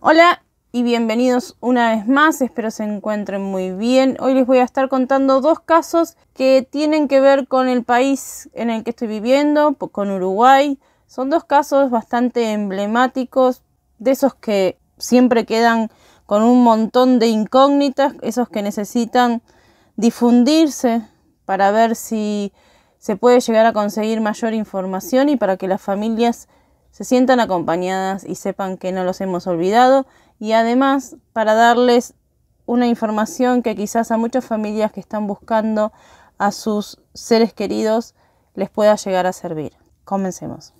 Hola y bienvenidos una vez más, espero se encuentren muy bien. Hoy les voy a estar contando dos casos que tienen que ver con el país en el que estoy viviendo, con Uruguay. Son dos casos bastante emblemáticos, de esos que siempre quedan con un montón de incógnitas, esos que necesitan difundirse para ver si se puede llegar a conseguir mayor información y para que las familias se sientan acompañadas y sepan que no los hemos olvidado y además para darles una información que quizás a muchas familias que están buscando a sus seres queridos les pueda llegar a servir. Comencemos.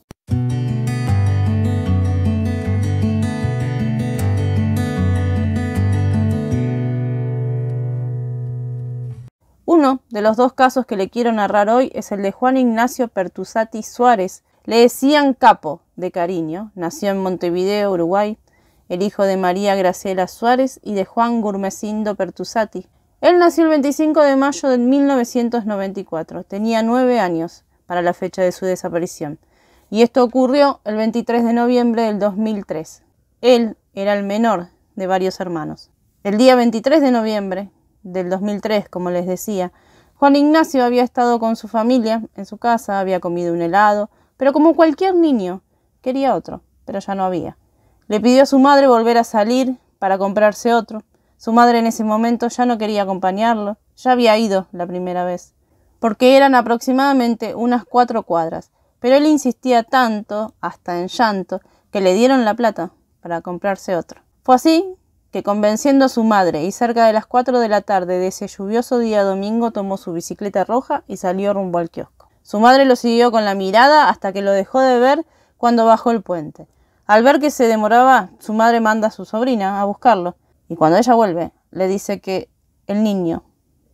Uno de los dos casos que le quiero narrar hoy es el de Juan Ignacio Pertusati Suárez. Le decían capo, de cariño. Nació en Montevideo, Uruguay, el hijo de María Graciela Suárez y de Juan Gurmecindo Pertusati. Él nació el 25 de mayo de 1994, tenía nueve años para la fecha de su desaparición, y esto ocurrió el 23 de noviembre del 2003. Él era el menor de varios hermanos. El día 23 de noviembre del 2003, como les decía, Juan Ignacio había estado con su familia en su casa, había comido un helado, pero como cualquier niño, Quería otro, pero ya no había. Le pidió a su madre volver a salir para comprarse otro. Su madre en ese momento ya no quería acompañarlo, ya había ido la primera vez, porque eran aproximadamente unas cuatro cuadras, pero él insistía tanto, hasta en llanto, que le dieron la plata para comprarse otro. Fue así que convenciendo a su madre y cerca de las cuatro de la tarde de ese lluvioso día domingo tomó su bicicleta roja y salió rumbo al kiosco. Su madre lo siguió con la mirada hasta que lo dejó de ver cuando bajó el puente. Al ver que se demoraba, su madre manda a su sobrina a buscarlo y cuando ella vuelve le dice que el niño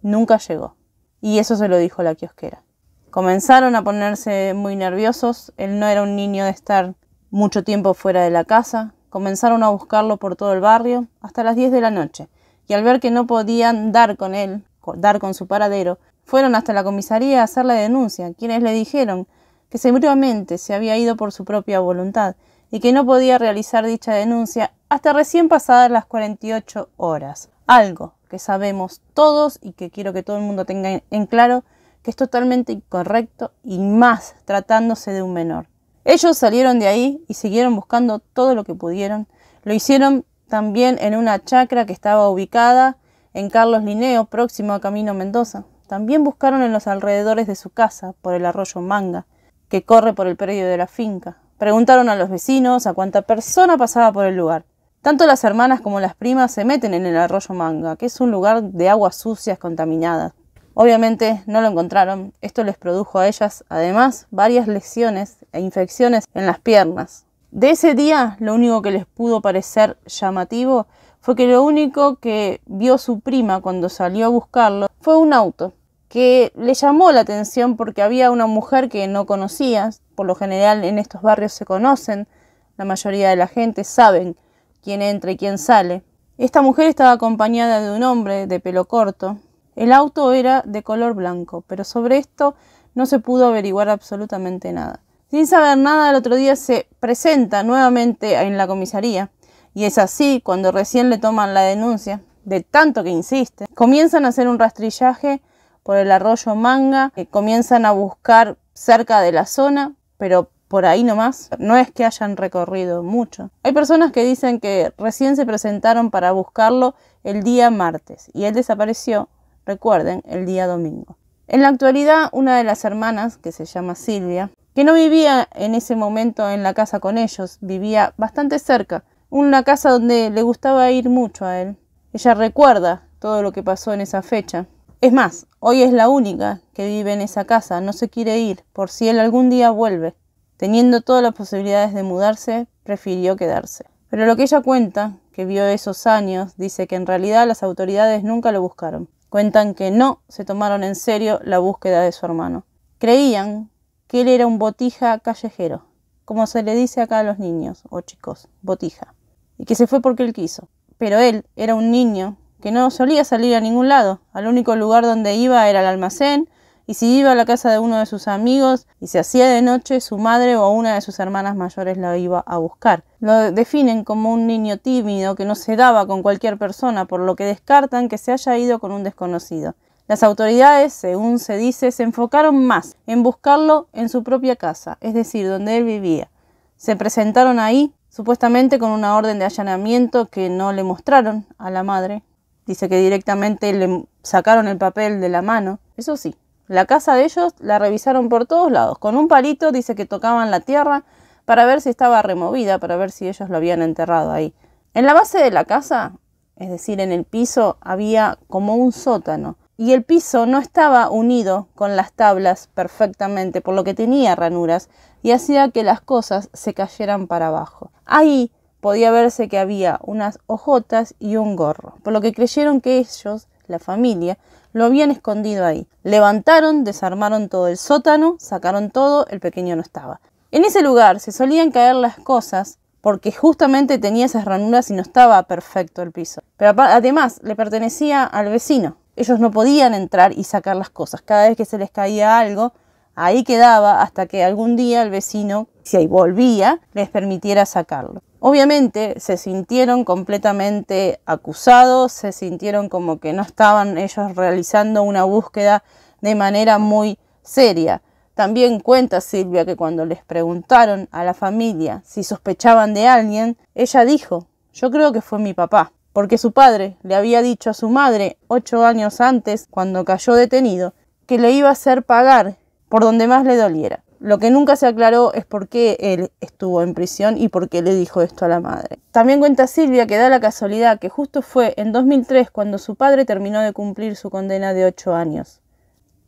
nunca llegó. Y eso se lo dijo la kiosquera. Comenzaron a ponerse muy nerviosos, él no era un niño de estar mucho tiempo fuera de la casa, comenzaron a buscarlo por todo el barrio hasta las 10 de la noche y al ver que no podían dar con él, dar con su paradero, fueron hasta la comisaría a hacer la denuncia, quienes le dijeron que seguramente se había ido por su propia voluntad y que no podía realizar dicha denuncia hasta recién pasadas las 48 horas. Algo que sabemos todos y que quiero que todo el mundo tenga en claro que es totalmente incorrecto y más tratándose de un menor. Ellos salieron de ahí y siguieron buscando todo lo que pudieron. Lo hicieron también en una chacra que estaba ubicada en Carlos Lineo, próximo a Camino Mendoza. También buscaron en los alrededores de su casa, por el arroyo Manga, que corre por el predio de la finca. Preguntaron a los vecinos, a cuánta persona pasaba por el lugar. Tanto las hermanas como las primas se meten en el arroyo Manga, que es un lugar de aguas sucias contaminadas. Obviamente no lo encontraron, esto les produjo a ellas además varias lesiones e infecciones en las piernas. De ese día lo único que les pudo parecer llamativo fue que lo único que vio su prima cuando salió a buscarlo fue un auto, que le llamó la atención porque había una mujer que no conocía. por lo general en estos barrios se conocen, la mayoría de la gente saben quién entra y quién sale. Esta mujer estaba acompañada de un hombre de pelo corto. El auto era de color blanco, pero sobre esto no se pudo averiguar absolutamente nada. Sin saber nada, el otro día se presenta nuevamente en la comisaría. Y es así cuando recién le toman la denuncia, de tanto que insiste, comienzan a hacer un rastrillaje por el arroyo Manga, que comienzan a buscar cerca de la zona, pero por ahí nomás, no es que hayan recorrido mucho. Hay personas que dicen que recién se presentaron para buscarlo el día martes y él desapareció, recuerden, el día domingo. En la actualidad, una de las hermanas, que se llama Silvia, que no vivía en ese momento en la casa con ellos, vivía bastante cerca, una casa donde le gustaba ir mucho a él. Ella recuerda todo lo que pasó en esa fecha. Es más, hoy es la única que vive en esa casa, no se quiere ir, por si él algún día vuelve. Teniendo todas las posibilidades de mudarse, prefirió quedarse. Pero lo que ella cuenta, que vio esos años, dice que en realidad las autoridades nunca lo buscaron. Cuentan que no se tomaron en serio la búsqueda de su hermano. Creían que él era un botija callejero, como se le dice acá a los niños o chicos, botija, y que se fue porque él quiso. Pero él era un niño que no solía salir a ningún lado. Al único lugar donde iba era el almacén, y si iba a la casa de uno de sus amigos y se hacía de noche, su madre o una de sus hermanas mayores la iba a buscar. Lo definen como un niño tímido que no se daba con cualquier persona, por lo que descartan que se haya ido con un desconocido. Las autoridades, según se dice, se enfocaron más en buscarlo en su propia casa, es decir, donde él vivía. Se presentaron ahí, supuestamente con una orden de allanamiento que no le mostraron a la madre, Dice que directamente le sacaron el papel de la mano. Eso sí, la casa de ellos la revisaron por todos lados. Con un palito dice que tocaban la tierra para ver si estaba removida, para ver si ellos lo habían enterrado ahí. En la base de la casa, es decir, en el piso, había como un sótano. Y el piso no estaba unido con las tablas perfectamente, por lo que tenía ranuras y hacía que las cosas se cayeran para abajo. Ahí podía verse que había unas hojotas y un gorro, por lo que creyeron que ellos, la familia, lo habían escondido ahí. Levantaron, desarmaron todo el sótano, sacaron todo, el pequeño no estaba. En ese lugar se solían caer las cosas porque justamente tenía esas ranuras y no estaba perfecto el piso. Pero además le pertenecía al vecino. Ellos no podían entrar y sacar las cosas. Cada vez que se les caía algo, ahí quedaba hasta que algún día el vecino, si ahí volvía, les permitiera sacarlo. Obviamente se sintieron completamente acusados, se sintieron como que no estaban ellos realizando una búsqueda de manera muy seria. También cuenta Silvia que cuando les preguntaron a la familia si sospechaban de alguien, ella dijo, yo creo que fue mi papá, porque su padre le había dicho a su madre ocho años antes, cuando cayó detenido, que le iba a hacer pagar por donde más le doliera. Lo que nunca se aclaró es por qué él estuvo en prisión y por qué le dijo esto a la madre. También cuenta Silvia que da la casualidad que justo fue en 2003 cuando su padre terminó de cumplir su condena de 8 años,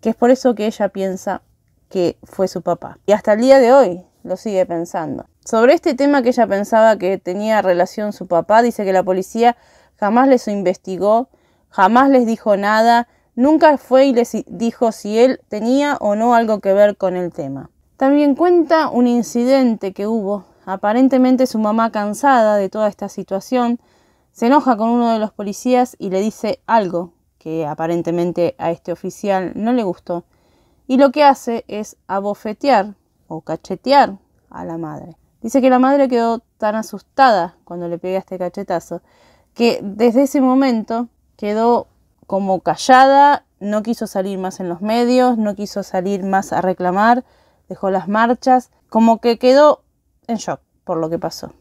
que es por eso que ella piensa que fue su papá. Y hasta el día de hoy lo sigue pensando. Sobre este tema que ella pensaba que tenía relación su papá, dice que la policía jamás les investigó, jamás les dijo nada, nunca fue y les dijo si él tenía o no algo que ver con el tema. También cuenta un incidente que hubo. Aparentemente su mamá, cansada de toda esta situación, se enoja con uno de los policías y le dice algo que aparentemente a este oficial no le gustó. Y lo que hace es abofetear o cachetear a la madre. Dice que la madre quedó tan asustada cuando le pega este cachetazo que desde ese momento quedó como callada, no quiso salir más en los medios, no quiso salir más a reclamar dejó las marchas, como que quedó en shock por lo que pasó.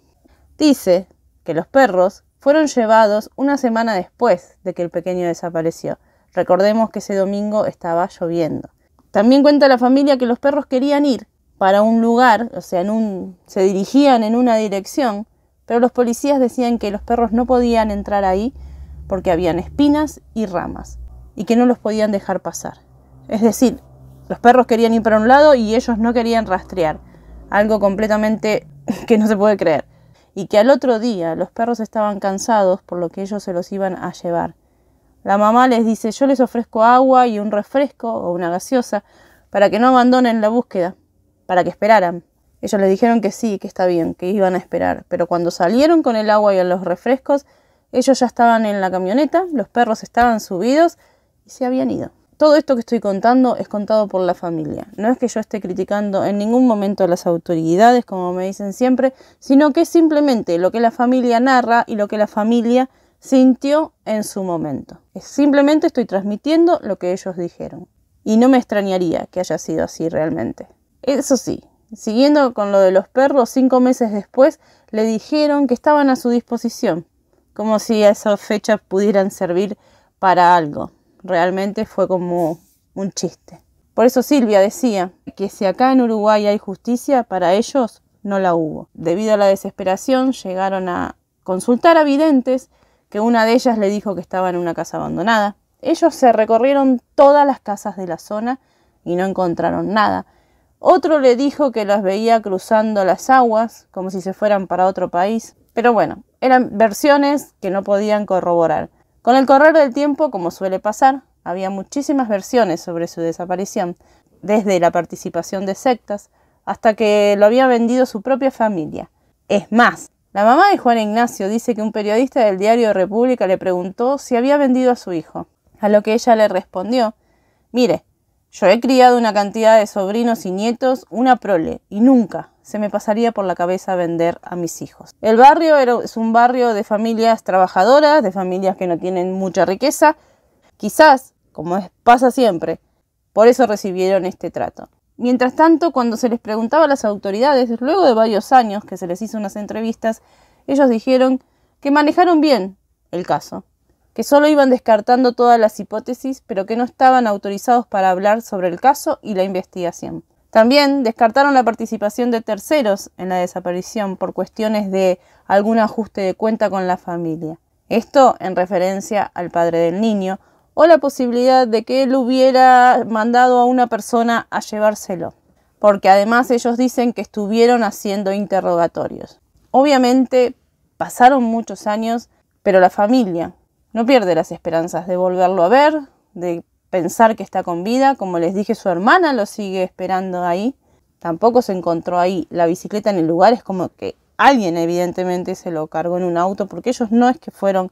Dice que los perros fueron llevados una semana después de que el pequeño desapareció. Recordemos que ese domingo estaba lloviendo. También cuenta la familia que los perros querían ir para un lugar, o sea, un, se dirigían en una dirección, pero los policías decían que los perros no podían entrar ahí porque habían espinas y ramas y que no los podían dejar pasar. Es decir, los perros querían ir para un lado y ellos no querían rastrear. Algo completamente que no se puede creer. Y que al otro día los perros estaban cansados por lo que ellos se los iban a llevar. La mamá les dice, yo les ofrezco agua y un refresco o una gaseosa para que no abandonen la búsqueda, para que esperaran. Ellos les dijeron que sí, que está bien, que iban a esperar. Pero cuando salieron con el agua y los refrescos, ellos ya estaban en la camioneta, los perros estaban subidos y se habían ido todo esto que estoy contando es contado por la familia. No es que yo esté criticando en ningún momento a las autoridades, como me dicen siempre, sino que es simplemente lo que la familia narra y lo que la familia sintió en su momento. Simplemente estoy transmitiendo lo que ellos dijeron. Y no me extrañaría que haya sido así realmente. Eso sí, siguiendo con lo de los perros, cinco meses después le dijeron que estaban a su disposición, como si a fechas pudieran servir para algo realmente fue como un chiste. Por eso Silvia decía que si acá en Uruguay hay justicia, para ellos no la hubo. Debido a la desesperación llegaron a consultar a videntes, que una de ellas le dijo que estaba en una casa abandonada. Ellos se recorrieron todas las casas de la zona y no encontraron nada. Otro le dijo que las veía cruzando las aguas, como si se fueran para otro país. Pero bueno, eran versiones que no podían corroborar. Con el correr del tiempo, como suele pasar, había muchísimas versiones sobre su desaparición, desde la participación de sectas hasta que lo había vendido su propia familia. Es más, la mamá de Juan Ignacio dice que un periodista del diario República le preguntó si había vendido a su hijo, a lo que ella le respondió, mire, yo he criado una cantidad de sobrinos y nietos, una prole, y nunca se me pasaría por la cabeza vender a mis hijos. El barrio es un barrio de familias trabajadoras, de familias que no tienen mucha riqueza. Quizás, como pasa siempre, por eso recibieron este trato. Mientras tanto, cuando se les preguntaba a las autoridades, luego de varios años que se les hizo unas entrevistas, ellos dijeron que manejaron bien el caso, que solo iban descartando todas las hipótesis, pero que no estaban autorizados para hablar sobre el caso y la investigación. También descartaron la participación de terceros en la desaparición por cuestiones de algún ajuste de cuenta con la familia. Esto en referencia al padre del niño o la posibilidad de que él hubiera mandado a una persona a llevárselo, porque además ellos dicen que estuvieron haciendo interrogatorios. Obviamente pasaron muchos años, pero la familia, no pierde las esperanzas de volverlo a ver, de pensar que está con vida. Como les dije, su hermana lo sigue esperando ahí. Tampoco se encontró ahí la bicicleta en el lugar. Es como que alguien evidentemente se lo cargó en un auto porque ellos no es que fueron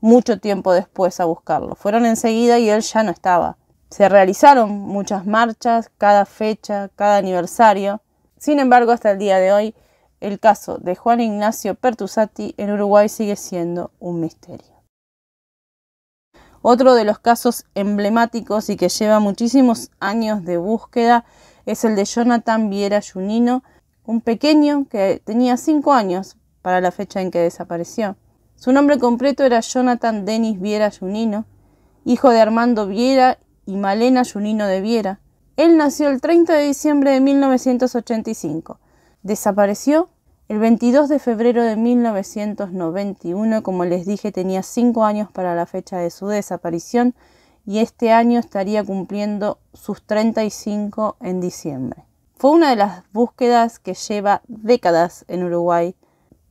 mucho tiempo después a buscarlo. Fueron enseguida y él ya no estaba. Se realizaron muchas marchas, cada fecha, cada aniversario. Sin embargo, hasta el día de hoy, el caso de Juan Ignacio Pertusati en Uruguay sigue siendo un misterio. Otro de los casos emblemáticos y que lleva muchísimos años de búsqueda es el de Jonathan Viera Junino, un pequeño que tenía 5 años para la fecha en que desapareció. Su nombre completo era Jonathan Denis Viera Junino, hijo de Armando Viera y Malena Junino de Viera. Él nació el 30 de diciembre de 1985. Desapareció el 22 de febrero de 1991, como les dije, tenía 5 años para la fecha de su desaparición y este año estaría cumpliendo sus 35 en diciembre. Fue una de las búsquedas que lleva décadas en Uruguay,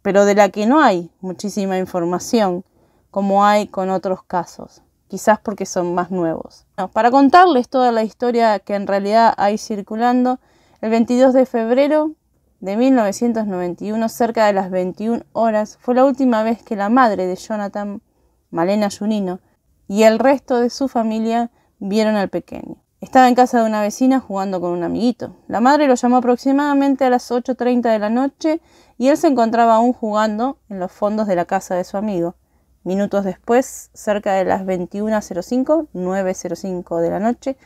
pero de la que no hay muchísima información, como hay con otros casos, quizás porque son más nuevos. para contarles toda la historia que en realidad hay circulando, el 22 de febrero de 1991, cerca de las 21 horas, fue la última vez que la madre de Jonathan, Malena Junino, y el resto de su familia vieron al pequeño. Estaba en casa de una vecina jugando con un amiguito. La madre lo llamó aproximadamente a las 8.30 de la noche y él se encontraba aún jugando en los fondos de la casa de su amigo. Minutos después, cerca de las 21.05, 9.05 de la noche,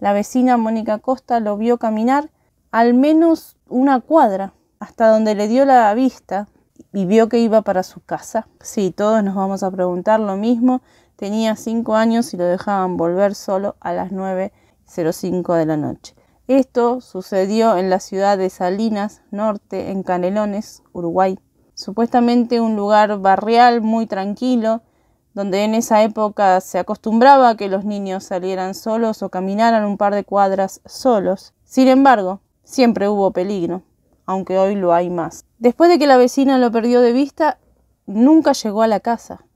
la vecina Mónica Costa lo vio caminar al menos una cuadra, hasta donde le dio la vista y vio que iba para su casa. Sí, todos nos vamos a preguntar lo mismo. Tenía cinco años y lo dejaban volver solo a las 9.05 de la noche. Esto sucedió en la ciudad de Salinas, norte, en Canelones, Uruguay. Supuestamente un lugar barrial muy tranquilo, donde en esa época se acostumbraba a que los niños salieran solos o caminaran un par de cuadras solos. Sin embargo, Siempre hubo peligro, aunque hoy lo hay más. Después de que la vecina lo perdió de vista, nunca llegó a la casa,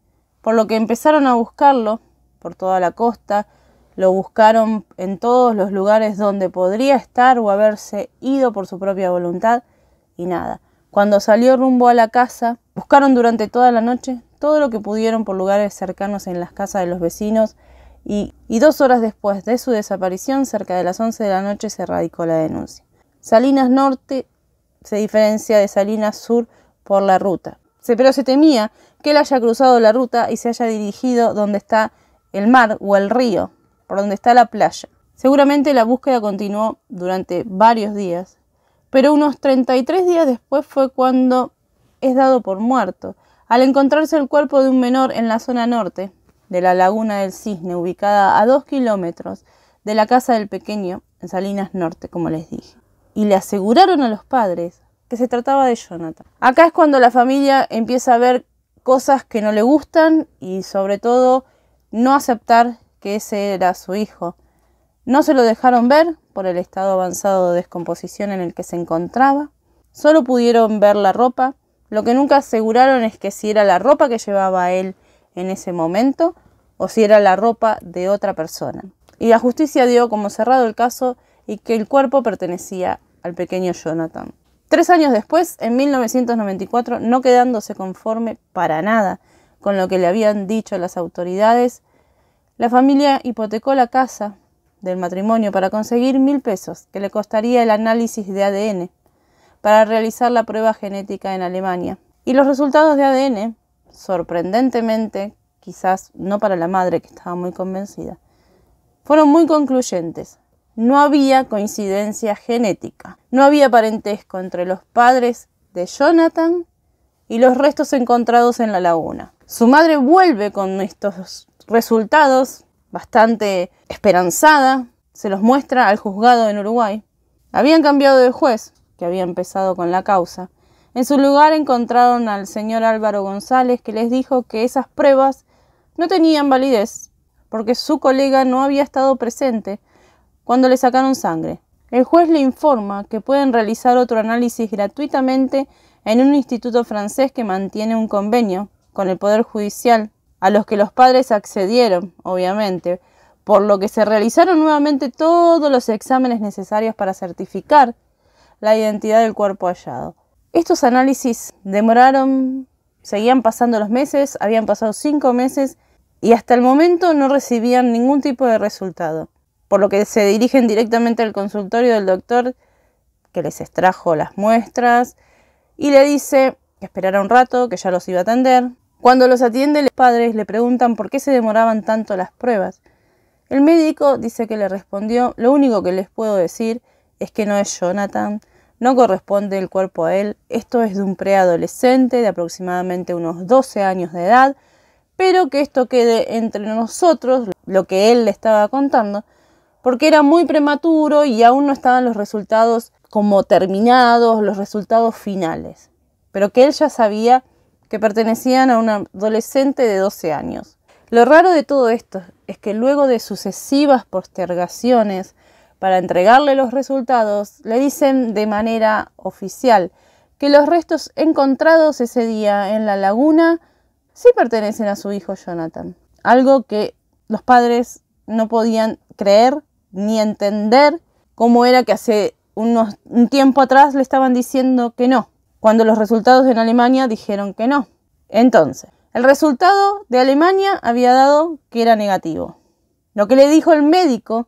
por lo que empezaron a buscarlo por toda la costa, lo buscaron en todos los lugares donde podría estar o haberse ido por su propia voluntad y nada. Cuando salió rumbo a la casa, buscaron durante toda la noche todo lo que pudieron por lugares cercanos en las casas de los vecinos y, dos horas después de su desaparición, cerca de las 11 de la noche, se radicó la denuncia. Salinas Norte se diferencia de Salinas Sur por la ruta. Pero se temía que él haya cruzado la ruta y se haya dirigido donde está el mar o el río, por donde está la playa. Seguramente la búsqueda continuó durante varios días, pero unos 33 días después fue cuando es dado por muerto, al encontrarse el cuerpo de un menor en la zona norte de la laguna del Cisne, ubicada a 2 kilómetros de la casa del pequeño en Salinas Norte, como les dije y le aseguraron a los padres que se trataba de Jonathan. Acá es cuando la familia empieza a ver cosas que no le gustan y sobre todo no aceptar que ese era su hijo. No se lo dejaron ver por el estado avanzado de descomposición en el que se encontraba. Solo pudieron ver la ropa. Lo que nunca aseguraron es que si era la ropa que llevaba él en ese momento o si era la ropa de otra persona. Y la justicia dio como cerrado el caso y que el cuerpo pertenecía al pequeño Jonathan. Tres años después, en 1994, no quedándose conforme para nada con lo que le habían dicho las autoridades, la familia hipotecó la casa del matrimonio para conseguir mil pesos que le costaría el análisis de ADN para realizar la prueba genética en Alemania. Y los resultados de ADN, sorprendentemente, quizás no para la madre que estaba muy convencida, fueron muy concluyentes no había coincidencia genética, no había parentesco entre los padres de Jonathan y los restos encontrados en la laguna. Su madre vuelve con estos resultados, bastante esperanzada, se los muestra al juzgado en Uruguay. Habían cambiado de juez, que había empezado con la causa. En su lugar encontraron al señor Álvaro González, que les dijo que esas pruebas no tenían validez, porque su colega no había estado presente cuando le sacaron sangre. El juez le informa que pueden realizar otro análisis gratuitamente en un instituto francés que mantiene un convenio con el Poder Judicial, a los que los padres accedieron, obviamente, por lo que se realizaron nuevamente todos los exámenes necesarios para certificar la identidad del cuerpo hallado. Estos análisis demoraron, seguían pasando los meses, habían pasado cinco meses y hasta el momento no recibían ningún tipo de resultado por lo que se dirigen directamente al consultorio del doctor que les extrajo las muestras y le dice que esperara un rato, que ya los iba a atender. Cuando los atiende, los padres le preguntan por qué se demoraban tanto las pruebas. El médico dice que le respondió, lo único que les puedo decir es que no es Jonathan, no corresponde el cuerpo a él, esto es de un preadolescente de aproximadamente unos 12 años de edad, pero que esto quede entre nosotros, lo que él le estaba contando, porque era muy prematuro y aún no estaban los resultados como terminados, los resultados finales, pero que él ya sabía que pertenecían a un adolescente de 12 años. Lo raro de todo esto es que luego de sucesivas postergaciones para entregarle los resultados, le dicen de manera oficial que los restos encontrados ese día en la laguna sí pertenecen a su hijo Jonathan, algo que los padres no podían creer ni entender cómo era que hace un tiempo atrás le estaban diciendo que no, cuando los resultados en Alemania dijeron que no. Entonces, el resultado de Alemania había dado que era negativo. Lo que le dijo el médico,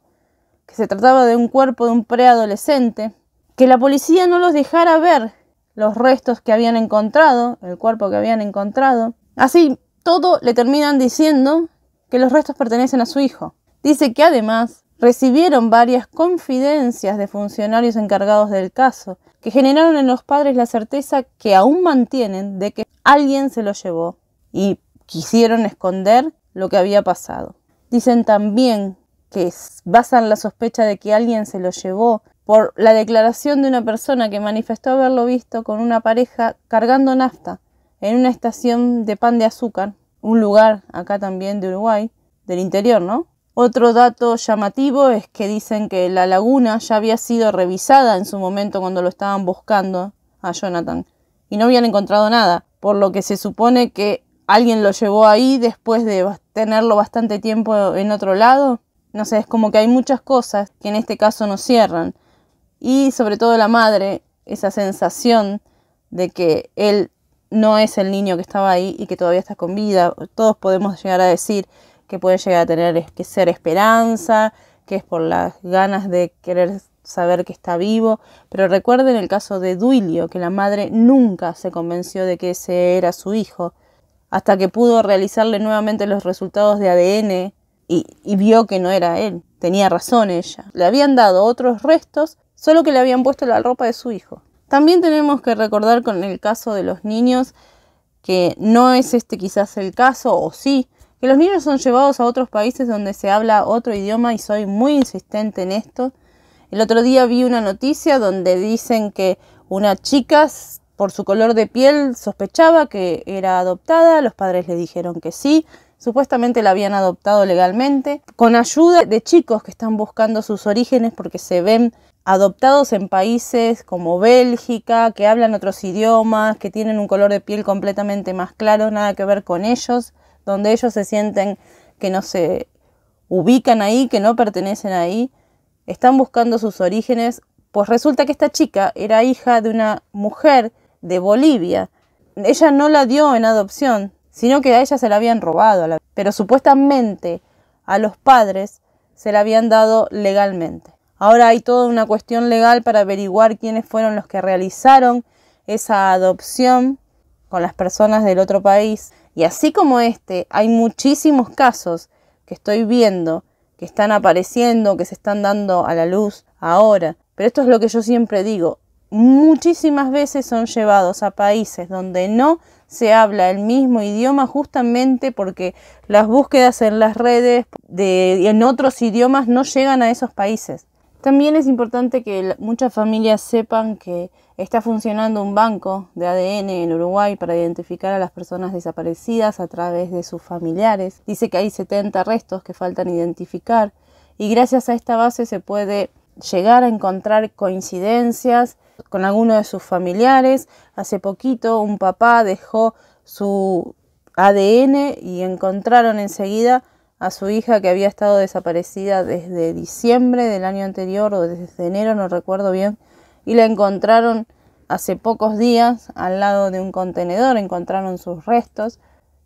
que se trataba de un cuerpo de un preadolescente, que la policía no los dejara ver los restos que habían encontrado, el cuerpo que habían encontrado. Así, todo le terminan diciendo que los restos pertenecen a su hijo. Dice que además recibieron varias confidencias de funcionarios encargados del caso, que generaron en los padres la certeza que aún mantienen de que alguien se lo llevó y quisieron esconder lo que había pasado. Dicen también que basan la sospecha de que alguien se lo llevó por la declaración de una persona que manifestó haberlo visto con una pareja cargando nafta en una estación de pan de azúcar, un lugar acá también de Uruguay, del interior, ¿no? Otro dato llamativo es que dicen que la laguna ya había sido revisada en su momento cuando lo estaban buscando a Jonathan y no habían encontrado nada, por lo que se supone que alguien lo llevó ahí después de tenerlo bastante tiempo en otro lado. No sé, es como que hay muchas cosas que en este caso no cierran. Y sobre todo la madre, esa sensación de que él no es el niño que estaba ahí y que todavía está con vida. Todos podemos llegar a decir que puede llegar a tener que ser esperanza, que es por las ganas de querer saber que está vivo, pero recuerden el caso de Duilio, que la madre nunca se convenció de que ese era su hijo, hasta que pudo realizarle nuevamente los resultados de ADN y, y vio que no era él, tenía razón ella. Le habían dado otros restos, solo que le habían puesto la ropa de su hijo. También tenemos que recordar con el caso de los niños que no es este quizás el caso, o sí, que los niños son llevados a otros países donde se habla otro idioma y soy muy insistente en esto. El otro día vi una noticia donde dicen que una chica por su color de piel sospechaba que era adoptada, los padres le dijeron que sí, supuestamente la habían adoptado legalmente, con ayuda de chicos que están buscando sus orígenes porque se ven adoptados en países como Bélgica, que hablan otros idiomas, que tienen un color de piel completamente más claro, nada que ver con ellos donde ellos se sienten que no se ubican ahí, que no pertenecen ahí, están buscando sus orígenes, pues resulta que esta chica era hija de una mujer de Bolivia. Ella no la dio en adopción, sino que a ella se la habían robado, pero supuestamente a los padres se la habían dado legalmente. Ahora hay toda una cuestión legal para averiguar quiénes fueron los que realizaron esa adopción con las personas del otro país. Y así como este, hay muchísimos casos que estoy viendo, que están apareciendo, que se están dando a la luz ahora. Pero esto es lo que yo siempre digo. Muchísimas veces son llevados a países donde no se habla el mismo idioma justamente porque las búsquedas en las redes de, en otros idiomas no llegan a esos países. También es importante que muchas familias sepan que Está funcionando un banco de ADN en Uruguay para identificar a las personas desaparecidas a través de sus familiares. Dice que hay 70 restos que faltan identificar y gracias a esta base se puede llegar a encontrar coincidencias con alguno de sus familiares. Hace poquito un papá dejó su ADN y encontraron enseguida a su hija que había estado desaparecida desde diciembre del año anterior o desde enero, no recuerdo bien, y la encontraron hace pocos días al lado de un contenedor, encontraron sus restos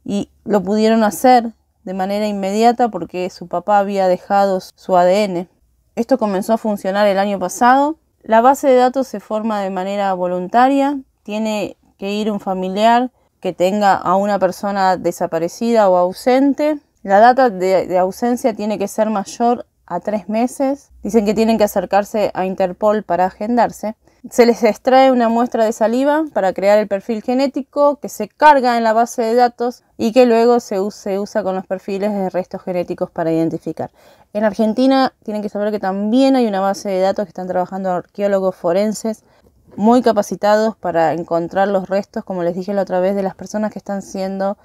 y lo pudieron hacer de manera inmediata porque su papá había dejado su ADN. Esto comenzó a funcionar el año pasado. La base de datos se forma de manera voluntaria, tiene que ir un familiar que tenga a una persona desaparecida o ausente. La data de, ausencia tiene que ser mayor a tres meses, dicen que tienen que acercarse a Interpol para agendarse. Se les extrae una muestra de saliva para crear el perfil genético que se carga en la base de datos y que luego se, usa con los perfiles de restos genéticos para identificar. En Argentina tienen que saber que también hay una base de datos que están trabajando arqueólogos forenses muy capacitados para encontrar los restos, como les dije la otra vez, de las personas que están siendo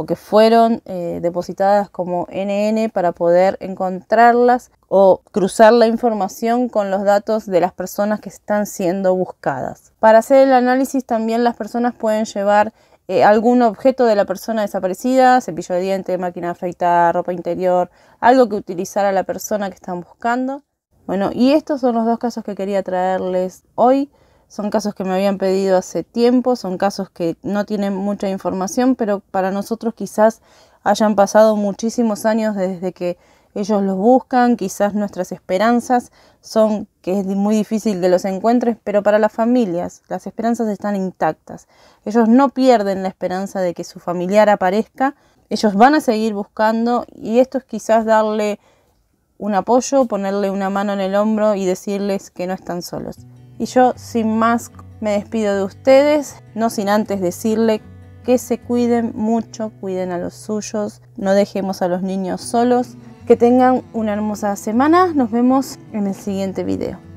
o que fueron eh, depositadas como NN para poder encontrarlas o cruzar la información con los datos de las personas que están siendo buscadas. Para hacer el análisis también las personas pueden llevar eh, algún objeto de la persona desaparecida, cepillo de diente, máquina afeitada, afeitar, ropa interior, algo que utilizara la persona que están buscando. Bueno, y estos son los dos casos que quería traerles hoy. Son casos que me habían pedido hace tiempo, son casos que no tienen mucha información, pero para nosotros quizás hayan pasado muchísimos años desde que ellos los buscan, quizás nuestras esperanzas son que es muy difícil que los encuentres, pero para las familias las esperanzas están intactas. Ellos no pierden la esperanza de que su familiar aparezca, ellos van a seguir buscando y esto es quizás darle un apoyo, ponerle una mano en el hombro y decirles que no están solos. Y yo sin más me despido de ustedes, no sin antes decirle que se cuiden mucho, cuiden a los suyos, no dejemos a los niños solos, que tengan una hermosa semana, nos vemos en el siguiente video.